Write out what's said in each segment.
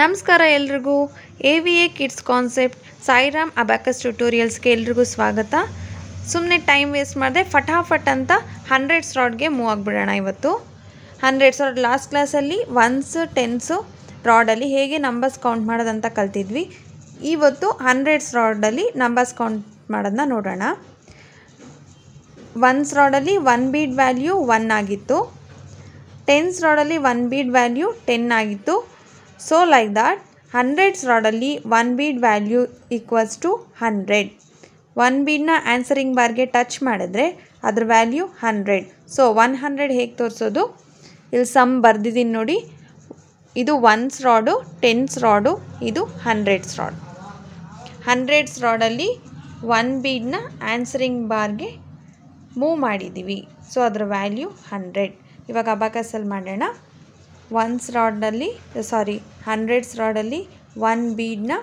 ನಮಸ್ಕಾರ ಎಲ್ರಿಗೂ A V A kids concept Sairam abacus ಟ್ಯುಟೋರಿಯಲ್ಸ್ಗೆ ಎಲ್ರಿಗೂ ಸ್ವಾಗತ ಸುಮ್ಮನೆ ಟೈಮ್ ವೇಸ್ಟ್ ಮಾಡಿದೆ ಫಟಾಫಟ್ ಅಂತ ಹಂಡ್ರೆಡ್ಸ್ ರಾಡ್ಗೆ ಮೂವ್ ಆಗಿಬಿಡೋಣ ಇವತ್ತು ಹಂಡ್ರೆಡ್ ರಾಡ್ ಲಾಸ್ಟ್ ಕ್ಲಾಸಲ್ಲಿ ಒನ್ಸ್ ಟೆನ್ಸು ರಾಡಲ್ಲಿ ಹೇಗೆ ನಂಬರ್ಸ್ ಕೌಂಟ್ ಮಾಡೋದಂತ ಕಲ್ತಿದ್ವಿ ಇವತ್ತು ಹಂಡ್ರೆಡ್ಸ್ ರಾಡಲ್ಲಿ ನಂಬರ್ಸ್ ಕೌಂಟ್ ಮಾಡೋದನ್ನ ನೋಡೋಣ ಒನ್ಸ್ ರಾಡಲ್ಲಿ ಒನ್ ಬೀಡ್ ವ್ಯಾಲ್ಯೂ ಒನ್ ಆಗಿತ್ತು ಟೆನ್ಸ್ ರಾಡಲ್ಲಿ ಒನ್ ಬೀಡ್ ವ್ಯಾಲ್ಯೂ ಟೆನ್ ಆಗಿತ್ತು ಸೊ ಲೈಕ್ ದಟ್ ಹಂಡ್ರೆಡ್ಸ್ ರಾಡಲ್ಲಿ one bead value equals to hundred one ಬೀಡನ್ನ ಆನ್ಸರಿಂಗ್ ಬಾರ್ಗೆ ಟಚ್ ಮಾಡಿದ್ರೆ ಅದ್ರ value hundred so one hundred ಹೇಗೆ ತೋರಿಸೋದು ಇಲ್ಲಿ ಸಮ್ ಬರ್ದಿದ್ದೀನಿ ನೋಡಿ ಇದು ಒನ್ಸ್ ರಾಡು ಟೆನ್ಸ್ ರಾಡು ಇದು ಹಂಡ್ರೆಡ್ಸ್ ರಾಡ್ ಹಂಡ್ರೆಡ್ಸ್ ರಾಡಲ್ಲಿ ಒನ್ ಬೀಡನ್ನ ಆನ್ಸರಿಂಗ್ ಬಾರ್ಗೆ ಮೂವ್ ಮಾಡಿದ್ದೀವಿ ಸೊ ಅದರ ವ್ಯಾಲ್ಯೂ ಹಂಡ್ರೆಡ್ ಇವಾಗ ಅಬಾಕಸಲ್ಲಿ ಮಾಡೋಣ ಒನ್ಸ್ ರಾಡ್ನಲ್ಲಿ ಸಾರಿ ಹಂಡ್ರೆಡ್ಸ್ ರಾಡಲ್ಲಿ ಒನ್ ಬೀಡನ್ನ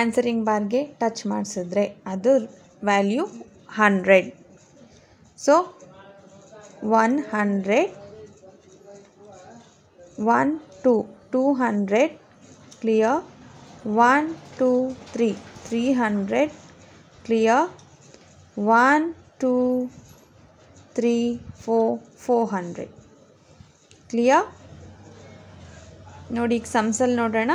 ಆನ್ಸರಿಂಗ್ ಬಾರ್ಗೆ ಟಚ್ ಮಾಡಿಸಿದ್ರೆ ಅದು value hundred so one hundred one two two hundred clear one two three three hundred clear one two three four four hundred clear ನೋಡಿ ಈಗ ಸಮ್ಸಲ್ಲಿ ನೋಡೋಣ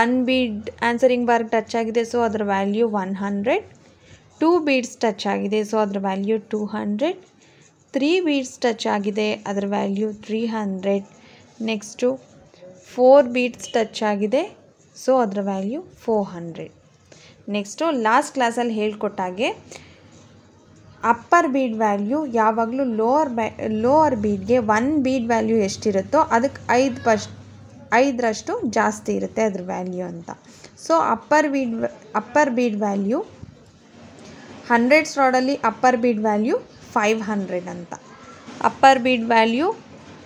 ಒನ್ ಬೀಡ್ ಆನ್ಸರಿಂಗ್ ಬಾರ್ಗೆ ಟಚ್ ಆಗಿದೆ ಸೊ ಅದರ value one hundred two beads touch ಆಗಿದೆ so ಅದರ value two hundred three beads touch ಆಗಿದೆ ಅದರ value three hundred next four beads touch ಆಗಿದೆ ಸೊ ಅದರ value four hundred next last ಕ್ಲಾಸಲ್ಲಿ ಹೇಳಿಕೊಟ್ಟಾಗೆ ಅಪ್ಪರ್ ಬೀಡ್ ವ್ಯಾಲ್ಯೂ ಯಾವಾಗಲೂ ಲೋವರ್ ಬ್ಯಾ ಲೋವರ್ ಬೀಡ್ಗೆ ಒನ್ ಬೀಡ್ ವ್ಯಾಲ್ಯೂ ಎಷ್ಟಿರುತ್ತೋ ಅದಕ್ಕೆ ಐದು ಪಶ್ ಐದರಷ್ಟು ಜಾಸ್ತಿ ಇರುತ್ತೆ ಅದ್ರ ವ್ಯಾಲ್ಯೂ ಅಂತ so upper bead upper bead value hundreds ರಾಡಲ್ಲಿ upper bead value five hundred ಅಂತ upper bead value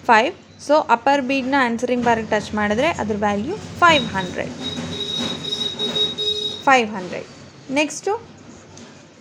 five so upper ಬೀಡ್ನ ಆನ್ಸರಿಂಗ್ ಬಾರಿಗೆ ಟಚ್ ಮಾಡಿದ್ರೆ ಅದ್ರ value five hundred five hundred next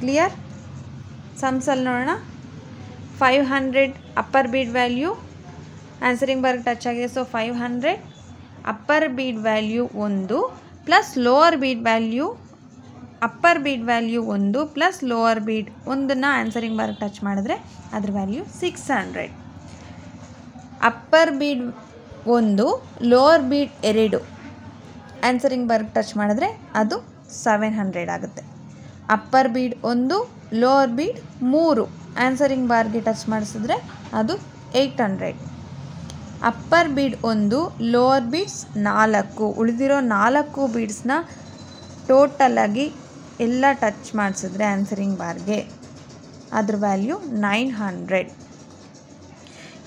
clear ಸಮ್ಸಲ್ಲಿ ನೋಡೋಣ five hundred upper bead value answering ಬಾರ್ಗೆ touch ಆಗಿದೆ so five hundred upper bead value ಒಂದು plus lower bead value upper bead value ಒಂದು ಪ್ಲಸ್ ಲೋವರ್ ಬೀಡ್ ಒಂದನ್ನು answering ಬಾರ್ಗೆ touch ಮಾಡಿದ್ರೆ ಅದ್ರ value six hundred upper bead ಒಂದು ಲೋವರ್ ಬೀಡ್ ಎರಡು ಆನ್ಸರಿಂಗ್ ಬಾರ್ಗೆ ಟಚ್ ಮಾಡಿದ್ರೆ ಅದು ಸೆವೆನ್ ಹಂಡ್ರೆಡ್ ಆಗುತ್ತೆ ಅಪ್ಪರ್ ಬೀಡ್ ಒಂದು ಲೋವರ್ ಬೀಡ್ ಮೂರು ಆನ್ಸರಿಂಗ್ ಬಾರ್ಗೆ ಟಚ್ ಮಾಡಿಸಿದ್ರೆ ಅದು ಏಯ್ಟ್ ಹಂಡ್ರೆಡ್ ಅಪ್ಪರ್ ಬೀಡ್ ಒಂದು ಲೋವರ್ ಬೀಡ್ಸ್ ನಾಲ್ಕು ಉಳಿದಿರೋ ನಾಲ್ಕು ಬೀಡ್ಸ್ನ ಟೋಟಲಾಗಿ ಎಲ್ಲ ಟಚ್ ಮಾಡಿಸಿದ್ರೆ ಆನ್ಸರಿಂಗ್ ಬಾರ್ಗೆ ಅದ್ರ ವ್ಯಾಲ್ಯೂ ನೈನ್ ಹಂಡ್ರೆಡ್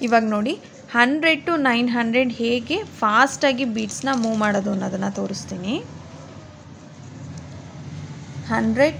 ಇವಾಗ ನೋಡಿ ಹಂಡ್ರೆಡ್ ಟು ನೈನ್ ಹಂಡ್ರೆಡ್ ಹೇಗೆ ಫಾಸ್ಟಾಗಿ ಬೀಡ್ಸ್ನ ಮೂವ್ ಮಾಡೋದು ಅನ್ನೋದನ್ನು ತೋರಿಸ್ತೀನಿ hundred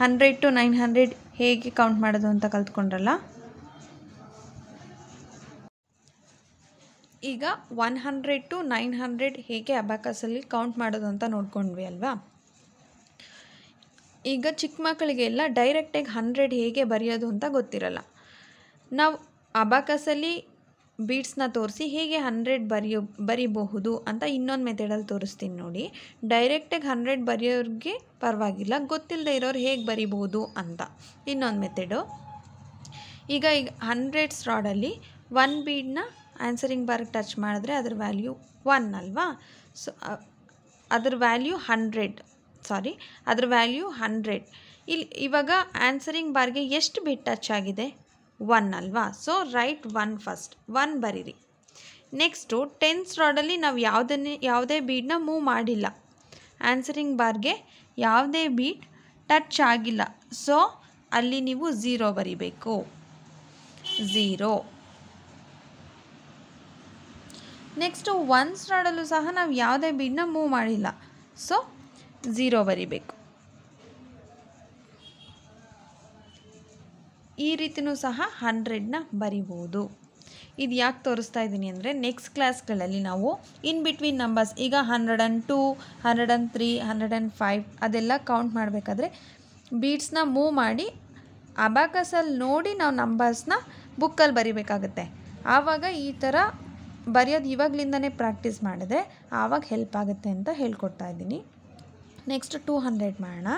hundred to nine hundred ಹೇಗೆ ಕೌಂಟ್ ಮಾಡೋದು ಅಂತ ಕಲ್ತ್ಕೊಂಡ್ರಲ್ಲ ಈಗ one hundred to nine hundred ಹೇಗೆ ಅಬಾಕಸಲ್ಲಿ ಕೌಂಟ್ ಮಾಡೋದು ಅಂತ ನೋಡ್ಕೊಂಡ್ವಿ ಅಲ್ವಾ ಈಗ ಚಿಕ್ಕ ಮಕ್ಕಳಿಗೆಲ್ಲ ಡೈರೆಕ್ಟಾಗಿ ಹಂಡ್ರೆಡ್ ಹೇಗೆ ಬರೆಯೋದು ಅಂತ ಗೊತ್ತಿರಲ್ಲ ನಾವು ಅಬಾಕಸಲ್ಲಿ ಬೀಡ್ಸ್ನ ತೋರಿಸಿ ಹೇಗೆ ಹಂಡ್ರೆಡ್ ಬರೆಯೋ ಬರಿಬಹುದು ಅಂತ ಇನ್ನೊಂದು ಮೆಥಡಲ್ಲಿ ತೋರಿಸ್ತೀನಿ ನೋಡಿ ಡೈರೆಕ್ಟಾಗಿ ಹಂಡ್ರೆಡ್ ಬರೆಯೋರಿಗೆ ಪರವಾಗಿಲ್ಲ ಗೊತ್ತಿಲ್ಲದೆ ಇರೋರು ಹೇಗೆ ಬರಿಬಹುದು ಅಂತ ಇನ್ನೊಂದು ಮೆಥಡು ಈಗ ಈಗ ಹಂಡ್ರೆಡ್ಸ್ ರಾಡಲ್ಲಿ ಒನ್ ಬೀಡನ್ನ ಆನ್ಸರಿಂಗ್ ಬಾರ್ಗೆ ಟಚ್ ಮಾಡಿದ್ರೆ ಅದ್ರ ವ್ಯಾಲ್ಯೂ ಒನ್ ಅಲ್ವಾ ಸೊ ಅದರ ವ್ಯಾಲ್ಯೂ ಹಂಡ್ರೆಡ್ ಸಾರಿ ಅದ್ರ ವ್ಯಾಲ್ಯೂ ಹಂಡ್ರೆಡ್ ಇಲ್ಲಿ ಇವಾಗ ಆನ್ಸರಿಂಗ್ ಬಾರ್ಗೆ ಎಷ್ಟು ಬೀಟ್ ಟಚ್ ಆಗಿದೆ ಒನ್ ಅಲ್ವಾ so write one first one ಬರೀರಿ ನೆಕ್ಸ್ಟು ಟೆನ್ತ್ ರಾಡಲ್ಲಿ ನಾವು ಯಾವುದನ್ನೇ ಯಾವುದೇ ಬೀಡನ್ನ ಮೂವ್ ಮಾಡಿಲ್ಲ ಆನ್ಸರಿಂಗ್ ಬಾರ್ಗೆ ಯಾವುದೇ ಬೀಟ್ ಟಚ್ ಆಗಿಲ್ಲ ಸೊ ಅಲ್ಲಿ ನೀವು ಝೀರೋ ಬರಿಬೇಕು ಝೀರೋ ನೆಕ್ಸ್ಟು ಒನ್ಸ್ ರಾಡಲ್ಲೂ ಸಹ ನಾವು ಯಾವುದೇ ಬೀಡನ್ನ ಮೂವ್ ಮಾಡಿಲ್ಲ ಸೊ ಝೀರೋ ಬರಿಬೇಕು ಈ ರೀತಿಯೂ ಸಹ ಹಂಡ್ರೆಡ್ನ ಬರಿಬೋದು ಇದು ಯಾಕೆ ತೋರಿಸ್ತಾ ಇದ್ದೀನಿ ಅಂದರೆ ನೆಕ್ಸ್ಟ್ ಕ್ಲಾಸ್ಗಳಲ್ಲಿ ನಾವು ಇನ್ ಬಿಟ್ವೀನ್ ನಂಬರ್ಸ್ ಈಗ hundred and two hundred and three hundred and five ಅದೆಲ್ಲ ಕೌಂಟ್ ಮಾಡಬೇಕಾದ್ರೆ ಬೀಟ್ಸ್ನ ಮೂವ್ ಮಾಡಿ ಅಬಾಕಸಲ್ಲಿ ನೋಡಿ ನಾವು ನಂಬರ್ಸ್ನ ಬುಕ್ಕಲ್ಲಿ ಬರಿಬೇಕಾಗುತ್ತೆ ಆವಾಗ ಈ ಥರ ಬರೆಯೋದು ಇವಾಗಲಿಂದನೇ ಪ್ರಾಕ್ಟೀಸ್ ಮಾಡಿದೆ ಆವಾಗ ಹೆಲ್ಪ್ ಆಗುತ್ತೆ ಅಂತ ಹೇಳ್ಕೊಡ್ತಾ ಇದ್ದೀನಿ ನೆಕ್ಸ್ಟ್ ಟೂ ಹಂಡ್ರೆಡ್ ಮಾಡೋಣ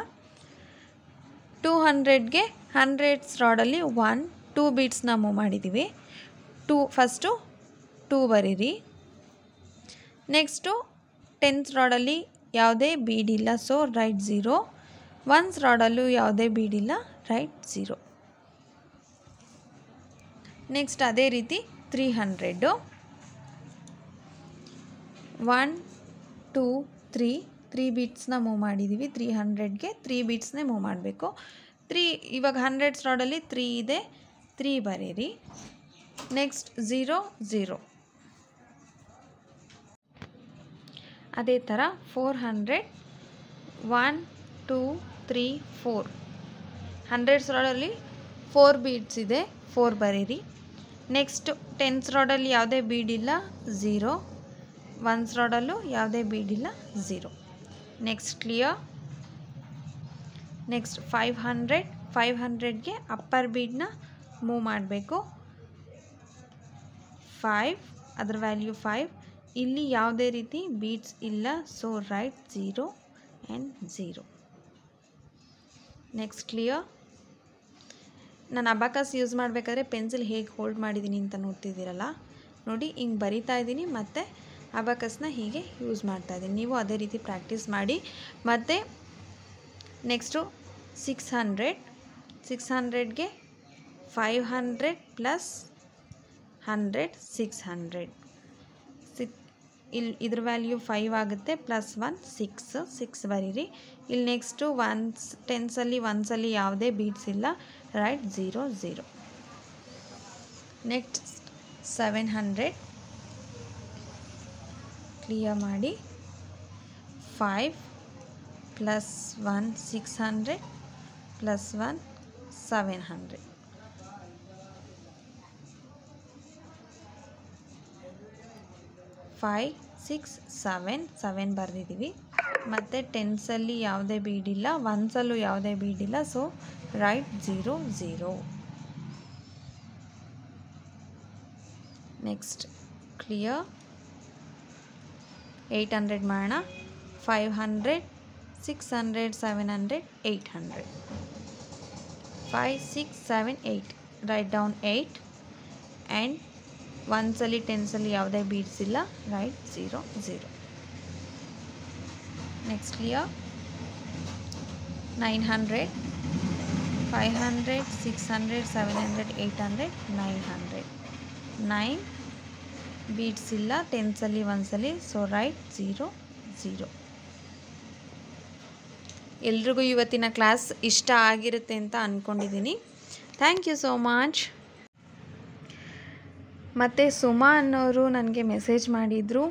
ಟೂ ಹಂಡ್ರೆಡ್ಗೆ ಹಂಡ್ರೆಡ್ಸ್ ರಾಡಲ್ಲಿ ಒನ್ ಟೂ ಬೀಟ್ಸ್ನ ಮೂವ್ ಮಾಡಿದ್ದೀವಿ ಟೂ ಫಸ್ಟು ಟೂ ಬರೀರಿ ನೆಕ್ಸ್ಟು ಟೆನ್ತ್ ರಾಡಲ್ಲಿ ಯಾವುದೇ ಬೀಡ್ ಇಲ್ಲ ಸೊ ರೈಟ್ ಝೀರೋ ಒನ್ಸ್ ರಾಡಲ್ಲೂ ಯಾವುದೇ ಬೀಡ್ ಇಲ್ಲ ರೈಟ್ ಝೀರೋ ನೆಕ್ಸ್ಟ್ ಅದೇ ರೀತಿ three hundred one two three three ಬೀಟ್ಸ್ನ ಮೂವ್ ಮಾಡಿದ್ದೀವಿ ತ್ರೀ ಹಂಡ್ರೆಡ್ಗೆ ತ್ರೀ ಬೀಟ್ಸ್ನೇ ಮೂವ್ ಮಾಡಬೇಕು ತ್ರೀ ಇವಾಗ ಹಂಡ್ರೆಡ್ಸ್ ರೋಡಲ್ಲಿ ತ್ರೀ ಇದೆ ತ್ರೀ ಬರೀರಿ ನೆಕ್ಸ್ಟ್ ಝೀರೋ ಝೀರೋ ಅದೇ ಥರ four hundred one two three four hundreds ರಾಡಲ್ಲಿ ಫೋರ್ ಬೀಡ್ಸ್ ಇದೆ ಫೋರ್ ಬರೀರಿ ನೆಕ್ಸ್ಟ್ ಟೆನ್ಸ್ ರೋಡಲ್ಲಿ ಯಾವುದೇ ಬೀಡಿಲ್ಲ ಝೀರೋ ಒನ್ಸ್ ರಾಡಲ್ಲೂ ಯಾವುದೇ ಬೀಡಿಲ್ಲ zero next clear next five hundred five ಹಂಡ್ರೆಡ್ಗೆ ಅಪ್ಪರ್ ಬೀಡನ್ನ ಮೂವ್ ಮಾಡಬೇಕು ಫೈವ್ ಅದರ ವ್ಯಾಲ್ಯೂ ಫೈವ್ ಇಲ್ಲಿ ಯಾವುದೇ ರೀತಿ ಬೀಡ್ಸ್ ಇಲ್ಲ so write zero and zero next clear ನಾನು ಅಬಾಕಸ್ ಯೂಸ್ ಮಾಡಬೇಕಾದ್ರೆ ಪೆನ್ಸಿಲ್ ಹೇಗೆ ಹೋಲ್ಡ್ ಮಾಡಿದ್ದೀನಿ ಅಂತ ನೋಡ್ತಿದ್ದೀರಲ್ಲ ನೋಡಿ ಹಿಂಗೆ ಬರಿತಾ ಇದ್ದೀನಿ ಮತ್ತು ಅಬಾಕಸ್ನ ಹೀಗೆ ಯೂಸ್ ಮಾಡ್ತಾ ನೀವು ಅದೇ ರೀತಿ ಪ್ರಾಕ್ಟೀಸ್ ಮಾಡಿ ಮತ್ತು ನೆಕ್ಸ್ಟು ಸಿಕ್ಸ್ ಹಂಡ್ರೆಡ್ ಸಿಕ್ಸ್ ಹಂಡ್ರೆಡ್ಗೆ five hundred plus hundred six hundred ಸಿಕ್ ಇಲ್ಲಿ ಇದ್ರ ವ್ಯಾಲ್ಯೂ ಫೈವ್ ಆಗುತ್ತೆ ಪ್ಲಸ್ ಒನ್ ಸಿಕ್ಸ್ ಸಿಕ್ಸ್ ಬರೀರಿ ಇಲ್ಲಿ ನೆಕ್ಸ್ಟು ಒನ್ಸ್ ಟೆನ್ಸಲ್ಲಿ ಒನ್ಸಲ್ಲಿ ಯಾವುದೇ ಬೀಟ್ಸ್ ಇಲ್ಲ write zero zero next seven hundred clear ಮಾಡಿ five plus one six hundred plus one seven hundred ಫೈ ಸಿಕ್ಸ್ ಸೆವೆನ್ ಸೆವೆನ್ ಬರೆದಿದ್ದೀವಿ ಮತ್ತು ಟೆನ್ಸಲ್ಲಿ ಯಾವುದೇ ಬೀಡಿಲ್ಲ ಒನ್ಸಲ್ಲೂ ಯಾವುದೇ ಬೀಡಿಲ್ಲ so write zero zero next clear eight hundred ಮಾಡೋಣ five hundred six hundred seven hundred eight hundred five six seven eight write down eight and ಒನ್ಸಲಿ ಟೆನ್ಸಲ್ಲಿ ಯಾವುದೇ ಬೀಡ್ಸ್ ಇಲ್ಲ ರೈಟ್ ಝೀರೋ ಝೀರೋ ನೆಕ್ಸ್ಟ್ ಇಯರ್ nine hundred five hundred six hundred seven hundred eight hundred nine hundred nine beads ಇಲ್ಲ ಟೆನ್ಸಲ್ಲಿ ಒಂದ್ಸಲಿ so write zero zero ಎಲ್ರಿಗೂ ಇವತ್ತಿನ ಕ್ಲಾಸ್ ಇಷ್ಟ ಆಗಿರುತ್ತೆ ಅಂತ ಅಂದ್ಕೊಂಡಿದ್ದೀನಿ ಥ್ಯಾಂಕ್ ಯು ಸೋ ಮಚ್ ಮತ್ತು ಸುಮಾ ಅನ್ನೋರು ನನಗೆ ಮೆಸೇಜ್ ಮಾಡಿದರು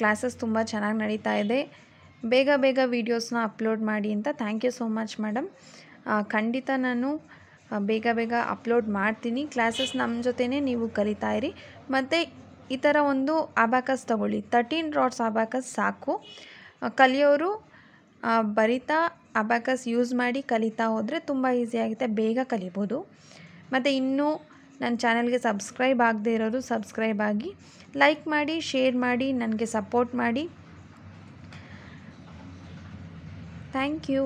ಕ್ಲಾಸಸ್ ತುಂಬ ಚೆನ್ನಾಗಿ ನಡೀತಾ ಇದೆ ಬೇಗ ಬೇಗ ವೀಡಿಯೋಸ್ನ ಅಪ್ಲೋಡ್ ಮಾಡಿ ಅಂತ thank you so much madam ಖಂಡಿತ ನಾನು ಬೇಗ ಬೇಗ ಅಪ್ಲೋಡ್ ಮಾಡ್ತೀನಿ ಕ್ಲಾಸಸ್ ನಮ್ಮ ಜೊತೆನೇ ನೀವು ಕಲಿತಾ ಇರಿ ಮತ್ತು ಈ ಥರ ಒಂದು ಆಬಾಕಸ್ ತಗೊಳ್ಳಿ ತರ್ಟೀನ್ ರಾಡ್ಸ್ ಆಬಾಕಸ್ ಸಾಕು ಕಲಿಯೋರು ಬರಿತಾ ಅಬಾಕಸ್ ಯೂಸ್ ಮಾಡಿ ಕಲಿತಾ ಹೋದರೆ ತುಂಬ ಆಗುತ್ತೆ ಬೇಗ ಕಲಿಬೋದು ಮತ್ತು ಇನ್ನೂ ನನ್ನ ಚಾನಲ್ಗೆ ಸಬ್ಸ್ಕ್ರೈಬ್ ಆಗದೇ ಇರೋರು ಸಬ್ಸ್ಕ್ರೈಬ್ ಆಗಿ ಲೈಕ್ ಮಾಡಿ ಶೇರ್ ಮಾಡಿ ನನಗೆ ಸಪೋರ್ಟ್ ಮಾಡಿ ಥ್ಯಾಂಕ್ ಯು